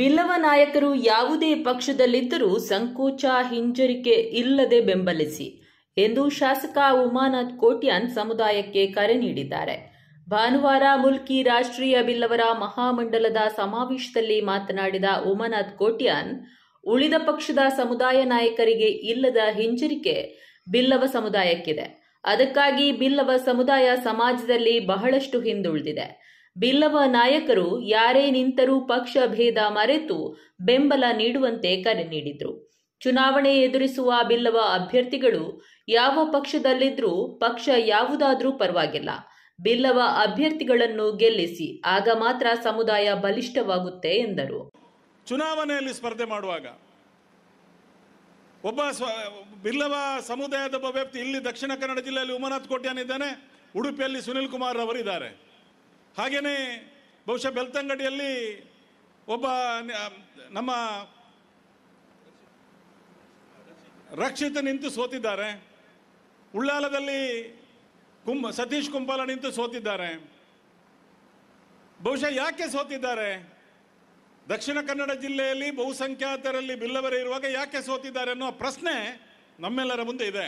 ಬಿಲ್ಲವ ನಾಯಕರು ಯಾವುದೇ ಪಕ್ಷದಲ್ಲಿದ್ದರೂ ಸಂಕೋಚ ಹಿಂಜರಿಕೆ ಇಲ್ಲದೆ ಬೆಂಬಲಿಸಿ ಎಂದು ಶಾಸಕ ಉಮಾನಾಥ್ ಕೋಟ್ಯಾನ್ ಸಮುದಾಯಕ್ಕೆ ಕರೆ ನೀಡಿದ್ದಾರೆ ಭಾನುವಾರ ಮುಲ್ಕಿ ರಾಷ್ಟ್ರೀಯ ಬಿಲ್ಲವರ ಮಹಾಮಂಡಲದ ಸಮಾವೇಶದಲ್ಲಿ ಮಾತನಾಡಿದ ಉಮಾನಾಥ್ ಕೋಟ್ಯಾನ್ ಉಳಿದ ಪಕ್ಷದ ಸಮುದಾಯ ನಾಯಕರಿಗೆ ಇಲ್ಲದ ಹಿಂಜರಿಕೆ ಬಿಲ್ಲವ ಸಮುದಾಯಕ್ಕಿದೆ ಅದಕ್ಕಾಗಿ ಬಿಲ್ಲವ ಸಮುದಾಯ ಸಮಾಜದಲ್ಲಿ ಬಹಳಷ್ಟು ಹಿಂದುಳಿದಿದೆ ಬಿಲ್ಲವ ನಾಯಕರು ಯಾರೇ ನಿಂತರೂ ಪಕ್ಷ ಭೇದ ಮರೆತು ಬೆಂಬಲ ನೀಡುವಂತೆ ಕರೆ ನೀಡಿದರು ಚುನಾವಣೆ ಎದುರಿಸುವ ಬಿಲ್ಲವ ಅಭ್ಯರ್ಥಿಗಳು ಯಾವ ಪಕ್ಷದಲ್ಲಿದ್ರೂ ಪಕ್ಷ ಯಾವುದಾದ್ರೂ ಪರವಾಗಿಲ್ಲ ಬಿಲ್ಲವ ಅಭ್ಯರ್ಥಿಗಳನ್ನು ಗೆಲ್ಲಿಸಿ ಆಗ ಮಾತ್ರ ಸಮುದಾಯ ಬಲಿಷ್ಠವಾಗುತ್ತೆ ಎಂದರು ಚುನಾವಣೆಯಲ್ಲಿ ಸ್ಪರ್ಧೆ ಮಾಡುವಾಗ ಒಬ್ಬ ಬಿಲ್ಲವ ಸಮುದಾಯದ ಒಬ್ಬ ವ್ಯಕ್ತಿ ಇಲ್ಲಿ ದಕ್ಷಿಣ ಕನ್ನಡ ಜಿಲ್ಲೆಯಲ್ಲಿ ಉಮಾನಾಥ್ ಕೋಟ್ಯಾನ್ ಇದ್ದಾನೆ ಉಡುಪಿಯಲ್ಲಿ ಸುನಿಲ್ ಕುಮಾರ್ ಅವರಿದ್ದಾರೆ ಹಾಗೆಯೇ ಬಹುಶಃ ಬೆಳ್ತಂಗಡಿಯಲ್ಲಿ ಒಬ್ಬ ನಮ್ಮ ರಕ್ಷಿತ ನಿಂತು ಸೋತಿದ್ದಾರೆ ಉಳ್ಳಾಲದಲ್ಲಿ ಕುಂಭ ಸತೀಶ್ ಕುಂಬಾಲ ನಿಂತು ಸೋತಿದ್ದಾರೆ ಬಹುಶಃ ಯಾಕೆ ಸೋತಿದ್ದಾರೆ ದಕ್ಷಿಣ ಕನ್ನಡ ಜಿಲ್ಲೆಯಲ್ಲಿ ಬಹುಸಂಖ್ಯಾತರಲ್ಲಿ ಬಿಲ್ಲವರೆ ಇರುವಾಗ ಯಾಕೆ ಸೋತಿದ್ದಾರೆ ಅನ್ನೋ ಪ್ರಶ್ನೆ ನಮ್ಮೆಲ್ಲರ ಮುಂದೆ ಇದೆ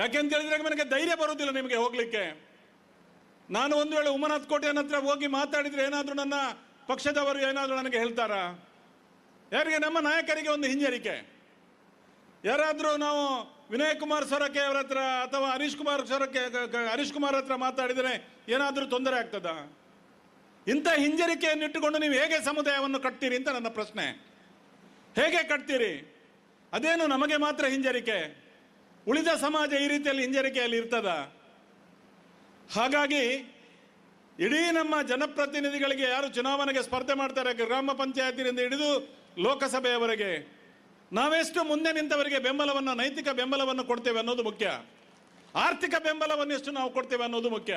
ಯಾಕೆ ಅಂತ ಹೇಳಿದ್ರೆ ನನಗೆ ಧೈರ್ಯ ಬರುವುದಿಲ್ಲ ನಿಮಗೆ ಹೋಗಲಿಕ್ಕೆ ನಾನು ಒಂದು ವೇಳೆ ಉಮನಾಥ್ ಕೋಟೆಯನ್ನ ಹತ್ರ ಹೋಗಿ ಮಾತಾಡಿದರೆ ಏನಾದರೂ ನನ್ನ ಪಕ್ಷದವರು ಏನಾದರೂ ನನಗೆ ಹೇಳ್ತಾರಾ ಯಾರಿಗೆ ನಮ್ಮ ನಾಯಕರಿಗೆ ಒಂದು ಹಿಂಜರಿಕೆ ಯಾರಾದರೂ ನಾವು ವಿನಯ್ ಕುಮಾರ್ ಸೊರಕೆ ಅವರ ಹತ್ರ ಅಥವಾ ಹರೀಶ್ ಕುಮಾರ್ ಸೊರಕೆ ಹರೀಶ್ ಕುಮಾರ್ ಹತ್ರ ಮಾತಾಡಿದರೆ ಏನಾದರೂ ತೊಂದರೆ ಆಗ್ತದ ಇಂಥ ಹಿಂಜರಿಕೆಯನ್ನು ಇಟ್ಟುಕೊಂಡು ನೀವು ಹೇಗೆ ಸಮುದಾಯವನ್ನು ಕಟ್ತೀರಿ ಅಂತ ನನ್ನ ಪ್ರಶ್ನೆ ಹೇಗೆ ಕಟ್ತೀರಿ ಅದೇನು ನಮಗೆ ಮಾತ್ರ ಹಿಂಜರಿಕೆ ಉಳಿದ ಸಮಾಜ ಈ ರೀತಿಯಲ್ಲಿ ಹಿಂಜರಿಕೆಯಲ್ಲಿ ಇರ್ತದ ಹಾಗಾಗಿ ಇಡೀ ನಮ್ಮ ಜನಪ್ರತಿನಿಧಿಗಳಿಗೆ ಯಾರು ಚುನಾವಣೆಗೆ ಸ್ಪರ್ಧೆ ಮಾಡ್ತಾರೆ ಗ್ರಾಮ ಪಂಚಾಯತಿನಿಂದ ಹಿಡಿದು ಲೋಕಸಭೆಯವರೆಗೆ ನಾವೆಷ್ಟು ಮುಂದೆ ನಿಂತವರಿಗೆ ಬೆಂಬಲವನ್ನು ನೈತಿಕ ಬೆಂಬಲವನ್ನು ಕೊಡ್ತೇವೆ ಅನ್ನೋದು ಮುಖ್ಯ ಆರ್ಥಿಕ ಬೆಂಬಲವನ್ನು ಎಷ್ಟು ನಾವು ಕೊಡ್ತೇವೆ ಅನ್ನೋದು ಮುಖ್ಯ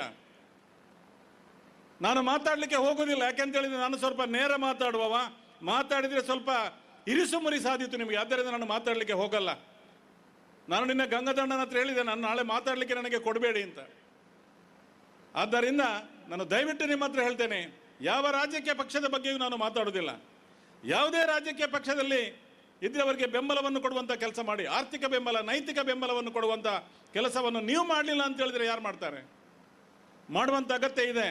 ನಾನು ಮಾತಾಡಲಿಕ್ಕೆ ಹೋಗೋದಿಲ್ಲ ಹೇಳಿದ್ರೆ ನಾನು ಸ್ವಲ್ಪ ನೇರ ಮಾತಾಡುವವ ಮಾತಾಡಿದ್ರೆ ಸ್ವಲ್ಪ ಮುರಿ ಸಾಧಿತು ನಿಮಗೆ ಆದ್ದರಿಂದ ನಾನು ಮಾತಾಡಲಿಕ್ಕೆ ಹೋಗಲ್ಲ ನಾನು ನಿನ್ನ ಗಂಗಾಧಣ್ಣನ ಹತ್ರ ಹೇಳಿದೆ ನಾನು ನಾಳೆ ಮಾತಾಡಲಿಕ್ಕೆ ನನಗೆ ಕೊಡಬೇಡಿ ಅಂತ ಆದ್ದರಿಂದ ನಾನು ದಯವಿಟ್ಟು ನಿಮ್ಮ ಹತ್ರ ಹೇಳ್ತೇನೆ ಯಾವ ರಾಜಕೀಯ ಪಕ್ಷದ ಬಗ್ಗೆಯೂ ನಾನು ಮಾತಾಡೋದಿಲ್ಲ ಯಾವುದೇ ರಾಜಕೀಯ ಪಕ್ಷದಲ್ಲಿ ಇದ್ರವರಿಗೆ ಬೆಂಬಲವನ್ನು ಕೊಡುವಂಥ ಕೆಲಸ ಮಾಡಿ ಆರ್ಥಿಕ ಬೆಂಬಲ ನೈತಿಕ ಬೆಂಬಲವನ್ನು ಕೊಡುವಂಥ ಕೆಲಸವನ್ನು ನೀವು ಮಾಡಲಿಲ್ಲ ಅಂತ ಹೇಳಿದ್ರೆ ಯಾರು ಮಾಡ್ತಾರೆ ಮಾಡುವಂಥ ಅಗತ್ಯ ಇದೆ